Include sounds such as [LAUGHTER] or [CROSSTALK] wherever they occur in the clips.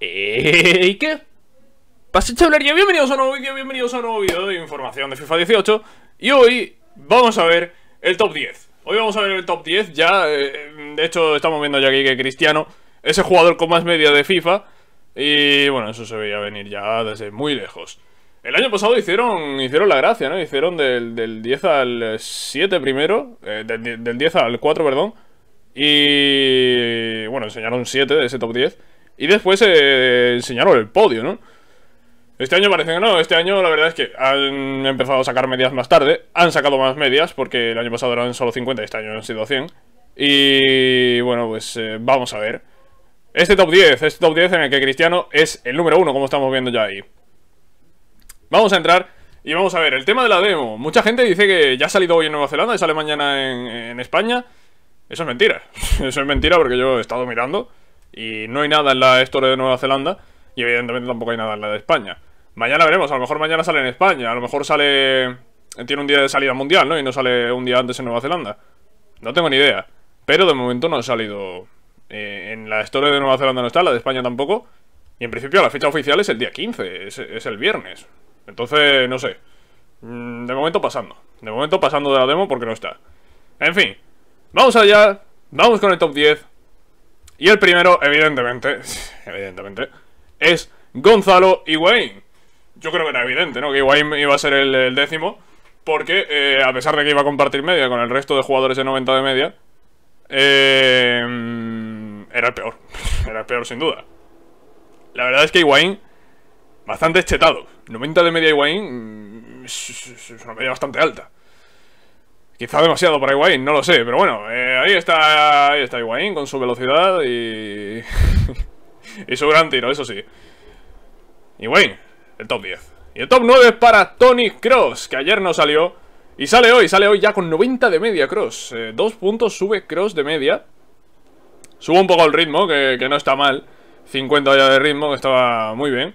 ¿Y qué? Pase Chabler, bienvenidos a un nuevo vídeo, bienvenidos a un nuevo vídeo de información de FIFA 18 Y hoy vamos a ver el top 10 Hoy vamos a ver el top 10, ya, eh, de hecho estamos viendo ya aquí que Cristiano Es el jugador con más media de FIFA Y bueno, eso se veía venir ya desde muy lejos el año pasado hicieron, hicieron la gracia, ¿no? Hicieron del, 10 al 7 primero, eh, del, del 10 al 4, perdón, y bueno, enseñaron 7 de ese top 10. Y después eh, enseñaron el podio, ¿no? Este año parece que no, este año la verdad es que han empezado a sacar medias más tarde, han sacado más medias porque el año pasado eran solo 50 y este año han sido 100. Y bueno, pues eh, vamos a ver. Este top 10, este top 10 en el que Cristiano es el número 1, como estamos viendo ya ahí. Vamos a entrar y vamos a ver, el tema de la demo. Mucha gente dice que ya ha salido hoy en Nueva Zelanda y sale mañana en España. Eso es mentira, [LAUGHS] eso es mentira porque yo he estado mirando. Y no hay nada en la historia de Nueva Zelanda. Y evidentemente tampoco hay nada en la de España. Mañana veremos, a lo mejor mañana sale en España. A lo mejor sale... Tiene un día de salida mundial, ¿no? Y no sale un día antes en Nueva Zelanda. No tengo ni idea. Pero de momento no ha salido... Eh, en la historia de Nueva Zelanda no está, la de España tampoco. Y en principio la fecha oficial es el día 15, es, es el viernes. Entonces, no sé. Mm, de momento pasando. De momento pasando de la demo porque no está. En fin. Vamos allá. Vamos con el top 10. Y el primero, evidentemente, evidentemente, es Gonzalo Higuaín. Yo creo que era evidente, ¿no? Que Higuaín iba a ser el, décimo, porque eh, a pesar de que iba a compartir media con el resto de jugadores de 90 de media, eh, era el peor. [LAUGHS] era el peor, sin duda. La verdad es que Higuaín, bastante chetado. 90 de media Higuaín mm, es una media bastante alta. Quizá demasiado para Higuaín, no lo sé, pero bueno, eh, ahí está ahí está Higuaín con su velocidad y... [LAUGHS] y su gran tiro, eso sí. Higuaín, el top 10. Y el top 9 es para Tony Cross, que ayer no salió. Y sale hoy, sale hoy ya con 90 de media Cross. Eh, dos puntos sube Cross de media. Subo un poco el ritmo, que, que no está mal. 50 ya de ritmo, que estaba muy bien.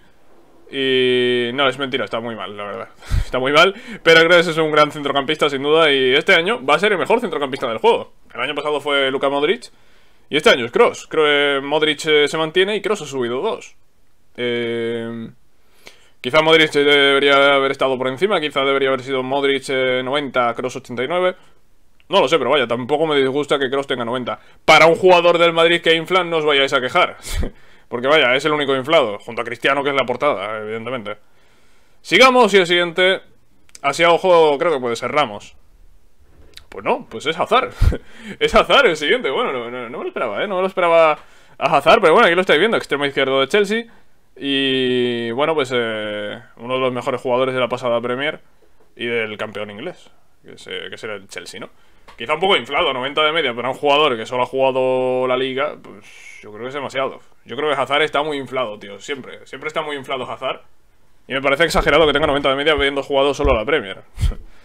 Y no, es mentira, está muy mal, la verdad [LAUGHS] Está muy mal, pero creo es un gran centrocampista sin duda Y este año va a ser el mejor centrocampista del juego El año pasado fue Luka Modric Y este año es Kroos Creo que Modric eh, se mantiene y Kroos ha subido dos eh, Quizá Modric debería haber estado por encima Quizá debería haber sido Modric 90, eh, Kroos 89 no lo sé, pero vaya, tampoco me disgusta que Kroos tenga 90. Para un jugador del Madrid que inflan, no os vayáis a quejar. [LAUGHS] Porque vaya, es el único inflado, junto a Cristiano, que es la portada, evidentemente. Sigamos y el siguiente, hacia ojo, creo que puede ser Ramos. Pues no, pues es azar [LAUGHS] es azar el siguiente. Bueno, no, me lo esperaba, ¿eh? No me lo esperaba a azar pero bueno, aquí lo estáis viendo. Extremo izquierdo de Chelsea. Y bueno, pues eh, uno de los mejores jugadores de la pasada Premier y del campeón inglés, que, eh, que será el Chelsea, ¿no? Quizá un poco inflado, 90 de media, pero a un jugador que solo ha jugado la liga, pues yo creo que es demasiado. Yo creo que Hazard está muy inflado, tío, siempre. Siempre está muy inflado Hazard. Y me parece exagerado que tenga 90 de media habiendo jugado solo la Premier.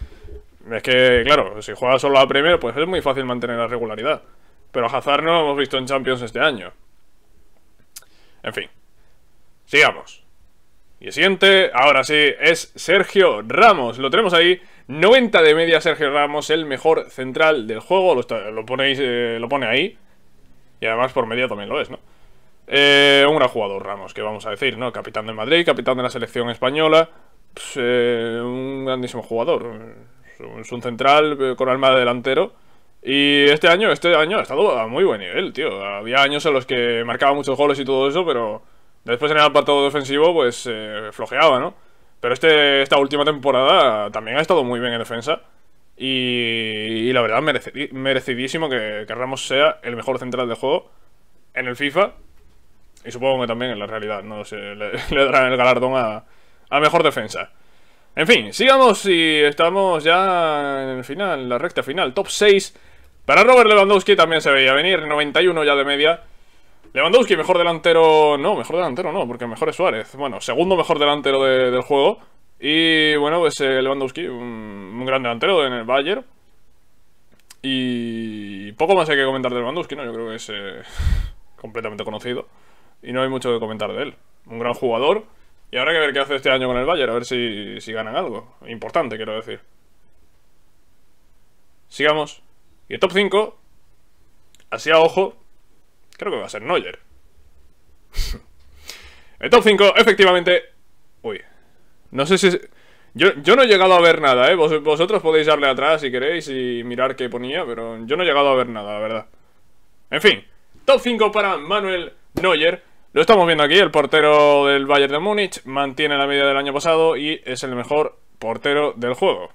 [LAUGHS] es que, claro, si juega solo la Premier, pues es muy fácil mantener la regularidad. Pero Hazard no lo hemos visto en Champions este año. En fin. Sigamos. Y el siguiente, ahora sí, es Sergio Ramos. Lo tenemos ahí 90 de media Sergio Ramos, el mejor central del juego. Lo, ponéis, eh, lo pone ahí. Y además por media también lo es, ¿no? Eh, un gran jugador Ramos, que vamos a decir, ¿no? Capitán de Madrid, capitán de la selección española. Pues, eh, un grandísimo jugador. Es un central con alma de delantero. Y este año, este año ha estado a muy buen nivel, tío. Había años en los que marcaba muchos goles y todo eso, pero después en el apartado defensivo, pues flojeaba, ¿no? Pero este, esta última temporada también ha estado muy bien en defensa. Y, la verdad, merecidísimo que, Ramos sea el mejor central de juego en el FIFA. Y supongo que también en la realidad, no sé, [LAUGHS] le, darán el galardón a, a mejor defensa. En fin, sigamos y estamos ya en el final, la recta final, top 6. Para Robert Lewandowski también se veía venir, 91 ya de media. Lewandowski, mejor delantero. No, mejor delantero no, porque mejor es Suárez. Bueno, segundo mejor delantero del juego. Y bueno, pues eh, Lewandowski, un, gran delantero en el Bayern. Y poco más hay que comentar de Lewandowski, ¿no? Yo creo que es eh, [LAUGHS] completamente conocido. Y no hay mucho que comentar de él. Un gran jugador. Y habrá que ver qué hace este año con el Bayern, a ver si, si ganan algo. Importante, quiero decir. Sigamos. Y el top 5, así a ojo, Creo que va a ser Neuer. [LAUGHS] el top 5, efectivamente... Uy. No sé si... Yo, no he llegado a ver nada, ¿eh? vosotros podéis darle atrás si queréis y mirar qué ponía, pero yo no he llegado a ver nada, la verdad. En fin, top 5 para Manuel Neuer. Lo estamos viendo aquí, el portero del Bayern de Múnich mantiene la media del año pasado y es el mejor portero del juego.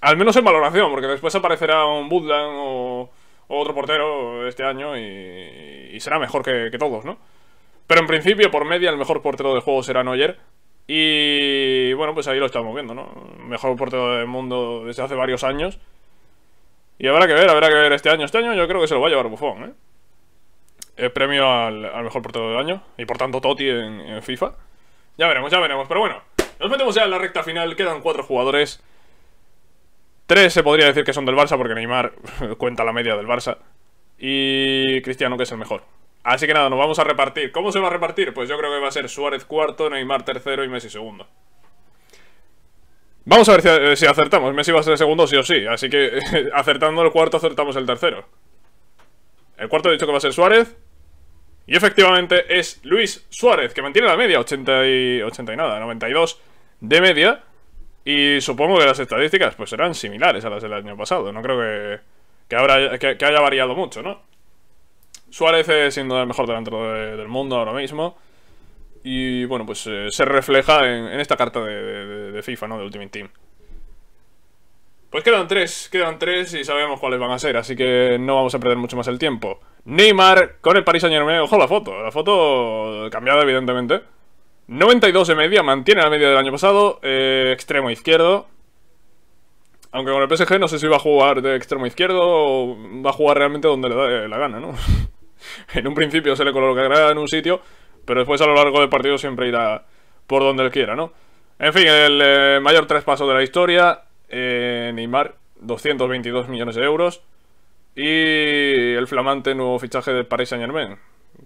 Al menos en valoración, porque después aparecerá un Budlan o otro portero este año y, y, será mejor que, todos, ¿no? Pero en principio, por media, el mejor portero del juego será noyer Y bueno, pues ahí lo estamos viendo, ¿no? Mejor portero del mundo desde hace varios años. Y habrá que ver, habrá que ver este año. Este año yo creo que se lo va a llevar Buffon, ¿eh? El premio al, mejor portero del año. Y por tanto Totti en FIFA. Ya veremos, ya veremos. Pero bueno, nos metemos ya en la recta final. Quedan cuatro jugadores. Tres se podría decir que son del Barça, porque Neymar [LAUGHS] cuenta la media del Barça. Y Cristiano, que es el mejor. Así que nada, nos vamos a repartir. ¿Cómo se va a repartir? Pues yo creo que va a ser Suárez cuarto, Neymar tercero y Messi segundo. Vamos a ver si, eh, acertamos. Messi va a ser segundo sí o sí. Así que [LAUGHS] acertando el cuarto, acertamos el tercero. El cuarto he dicho que va a ser Suárez. Y efectivamente es Luis Suárez, que mantiene la media, 80 y, 80 y nada, 92 de media. Y supongo que las estadísticas pues serán similares a las del año pasado. No creo que que, haya variado mucho, ¿no? Suárez siendo el mejor delantero del mundo ahora mismo. Y bueno, pues eh, se refleja en, esta carta de, FIFA, ¿no? De Ultimate Team. Pues quedan tres, quedan tres y sabemos cuáles van a ser, así que no vamos a perder mucho más el tiempo. Neymar con el Paris Saint Germain, ojo la foto, la foto cambiada evidentemente. 92 de media, mantiene la media del año pasado, eh, extremo izquierdo, aunque con el PSG no sé si va a jugar de extremo izquierdo o va a jugar realmente donde le da eh, la gana, ¿no? [LAUGHS] en un principio se le colocará en un sitio, pero después a lo largo del partido siempre irá por donde él quiera, ¿no? En fin, el eh, mayor traspaso de la historia, eh, Neymar, 222 millones de euros, y el flamante nuevo fichaje de Paris Saint-Germain,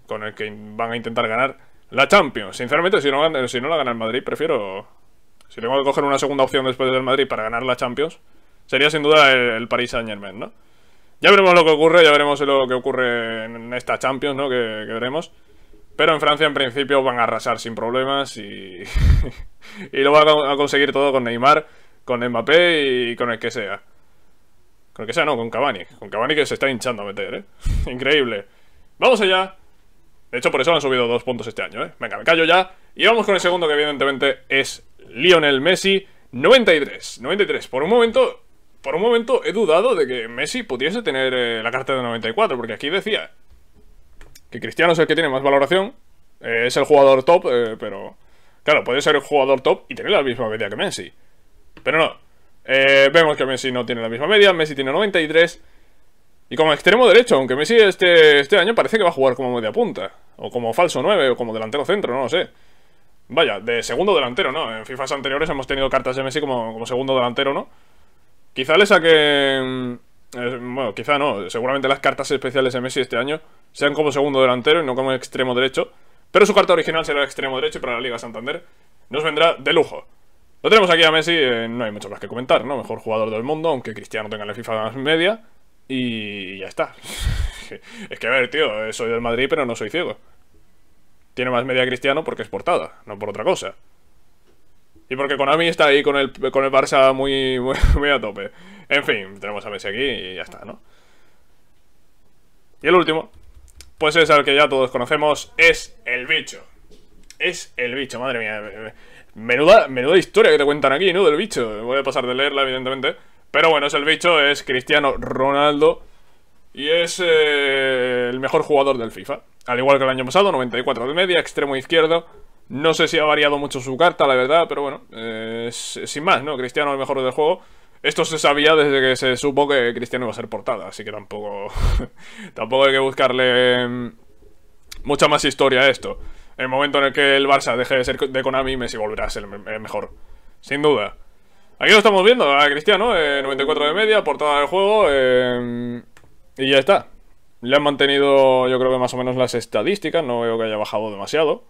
con el que van a intentar ganar la Champions. Sinceramente, si si no la gana el Madrid, prefiero si tengo que coger una segunda opción después del Madrid para ganar la Champions, sería sin duda el, el Paris Saint Germain, ¿no? Ya veremos lo que ocurre, ya veremos lo que ocurre en esta Champions, ¿no? Que, veremos. Pero en Francia, en principio, van a arrasar sin problemas y, [LAUGHS] y lo van a conseguir todo con Neymar, con Mbappé y con el que sea. Con el que sea, no, con Cavani. Con Cavani que se está hinchando a meter, ¿eh? [LAUGHS] Increíble. ¡Vamos allá! De hecho, por eso han subido dos puntos este año, ¿eh? Venga, me callo ya. Y vamos con el segundo, que evidentemente es Lionel Messi. 93, 93. Por un momento, por un momento he dudado de que Messi pudiese tener eh, la carta de 94, porque aquí decía que Cristiano es el que tiene más valoración, eh, es el jugador top, eh, pero... Claro, puede ser el jugador top y tener la misma media que Messi. Pero no. vemos que Messi no tiene la misma media, Messi tiene 93 y como extremo derecho, aunque Messi este, este año parece que va a jugar como media punta. O como falso 9, o como delantero centro, no lo sé. Vaya, de segundo delantero, ¿no? En FIFAs anteriores hemos tenido cartas de Messi como, como segundo delantero, ¿no? Quizá le saque... Mm, eh, bueno, quizá no. Seguramente las cartas especiales de Messi este año sean como segundo delantero y no como extremo derecho. Pero su carta original será extremo derecho para la Liga Santander nos vendrá de lujo. Lo tenemos aquí a Messi, eh, no hay mucho más que comentar, ¿no? Mejor jugador del mundo, aunque Cristiano tenga la FIFA más media. Y ya está. [LAUGHS] es que, a ver, tío, eh, soy del Madrid, pero no soy ciego. Tiene más media cristiano porque es portada, no por otra cosa. Y porque con Konami está ahí con el, con el Barça [LAUGHS] muy, muy, a tope. En fin, tenemos a Messi aquí y ya está, ¿no? Y el último, pues es al que ya todos conocemos, es el bicho. Es el bicho, madre mía. Menuda, menuda historia que te cuentan aquí, ¿no? Del bicho. Voy a pasar de leerla, evidentemente. Pero bueno, es el bicho, es Cristiano Ronaldo y es eh, el mejor jugador del FIFA. Al igual que el año pasado, 94 de media, extremo izquierdo. No sé si ha variado mucho su carta, la verdad, pero bueno, eh, sin más, ¿no? Cristiano el mejor del juego. Esto se sabía desde que se supo que Cristiano iba a ser portada, así que tampoco, [LAUGHS] tampoco hay que buscarle em, mucha más historia a esto. el momento en el que el Barça deje de ser de Konami, Messi volverá a ser el eh, mejor. Sin duda. Aquí lo estamos viendo, a Cristiano, 94 eh, de media, portada del juego, eh, y ya está. Le han mantenido, yo creo que más o menos las estadísticas, no veo que haya bajado demasiado.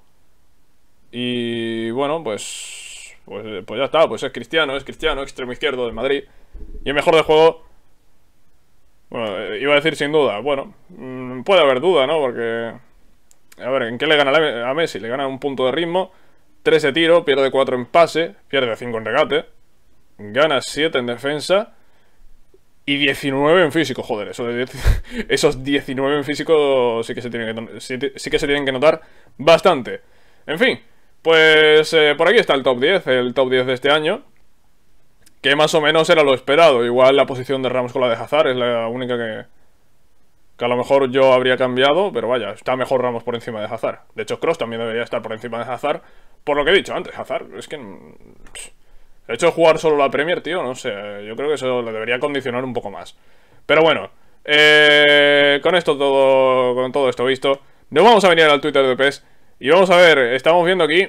Y bueno, pues, pues, eh, pues ya está, pues es Cristiano, es Cristiano, extremo izquierdo de Madrid. Y el mejor de juego, bueno, iba a decir sin duda, bueno, mm, puede haber duda, ¿no? Porque, a ver, ¿en qué le gana a Messi? Le gana un punto de ritmo, 13 de tiro, pierde 4 en pase, pierde 5 en regate gana 7 en defensa y 19 en físico. Joder, [LAUGHS] esos, 19 en físico sí que, se tienen que, que que notar bastante. En fin, pues eh, por aquí está el top 10, el top 10 de este año. Que más o menos era lo esperado. Igual la posición de Ramos con la de Hazard es la única que, que a lo mejor yo habría cambiado, pero vaya, está mejor Ramos por encima de Hazard. De hecho, Cross también debería estar por encima de Hazard, por lo que he dicho antes, Hazard es que de hecho jugar solo la Premier, tío, no sé. Yo creo que eso le debería condicionar un poco más. Pero bueno, eh, con esto todo, con todo esto visto, nos vamos a venir al Twitter de PES y vamos a ver, estamos viendo aquí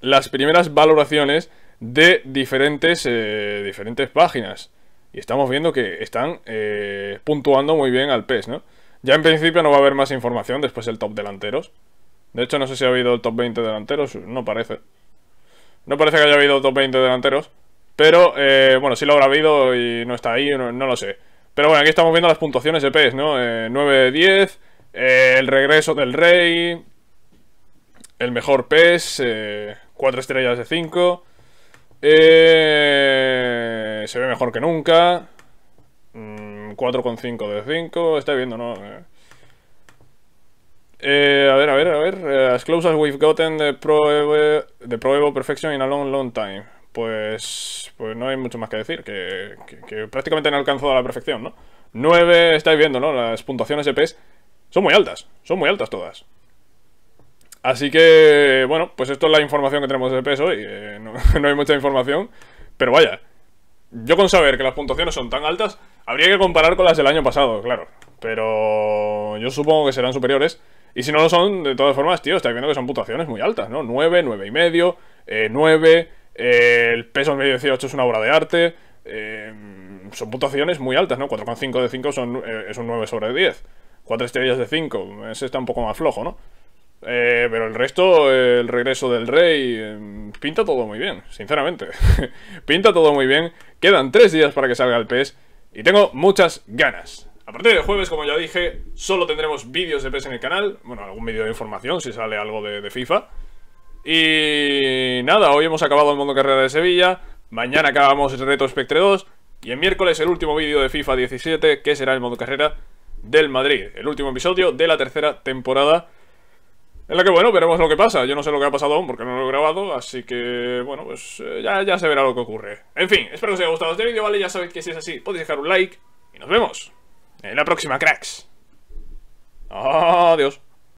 las primeras valoraciones de diferentes, eh, diferentes páginas. Y estamos viendo que están eh, puntuando muy bien al PES, ¿no? Ya en principio no va a haber más información después del top delanteros. De hecho, no sé si ha habido el top 20 delanteros, no parece. No parece que haya habido top 20 delanteros. Pero, eh, bueno, si lo habrá habido y no está ahí, no, lo sé. Pero bueno, aquí estamos viendo las puntuaciones de PES, ¿no? 9-10, eh, eh, el regreso del rey, el mejor PES, 4 estrellas de 5. se ve mejor que nunca. Mm, con 4,5 de 5, está viendo, ¿no? Eh, a ver, a ver, a ver. Eh, as close as we've gotten the Pro, Evo, the Perfection in a long, long time. Pues, pues no hay mucho más que decir, que, prácticamente han alcanzado a la perfección, ¿no? 9, estáis viendo, ¿no? Las puntuaciones EPs son muy altas, son muy altas todas. Así que, bueno, pues esto es la información que tenemos de EPs hoy. Eh, [LAUGHS] no hay mucha información, pero vaya. Yo con saber que las puntuaciones son tan altas, habría que comparar con las del año pasado, claro. Pero yo supongo que serán superiores. Y si no lo son, de todas formas, tío, estáis viendo que son puntuaciones muy altas, ¿no? 9, 9 y medio, 9, eh, eh, el peso medio 18 es una obra de arte. Eh, son puntuaciones muy altas, ¿no? 4,5 de 5 son, es un 9 sobre 10. 4 estrellas de 5, ese está un poco más flojo, ¿no? pero el resto, el regreso del rey, pinta todo muy bien, sinceramente. [LAUGHS] pinta todo muy bien. Quedan 3 días para que salga el pez y tengo muchas ganas. A partir de jueves, como ya dije, solo tendremos vídeos de PES en el canal. Bueno, algún vídeo de información si sale algo de, FIFA. Y nada, hoy hemos acabado el modo Carrera de Sevilla. Mañana acabamos el Reto Spectre 2. Y el miércoles el último vídeo de FIFA 17, que será el modo carrera del Madrid. El último episodio de la tercera temporada. En la que, bueno, veremos lo que pasa. Yo no sé lo que ha pasado aún porque no lo he grabado, así que, bueno, pues eh, ya, ya se verá lo que ocurre. En fin, espero que os haya gustado este vídeo, ¿vale? Ya sabéis que si es así podéis dejar un like y nos vemos. En eh, la próxima, cracks. ¡Adiós! Oh,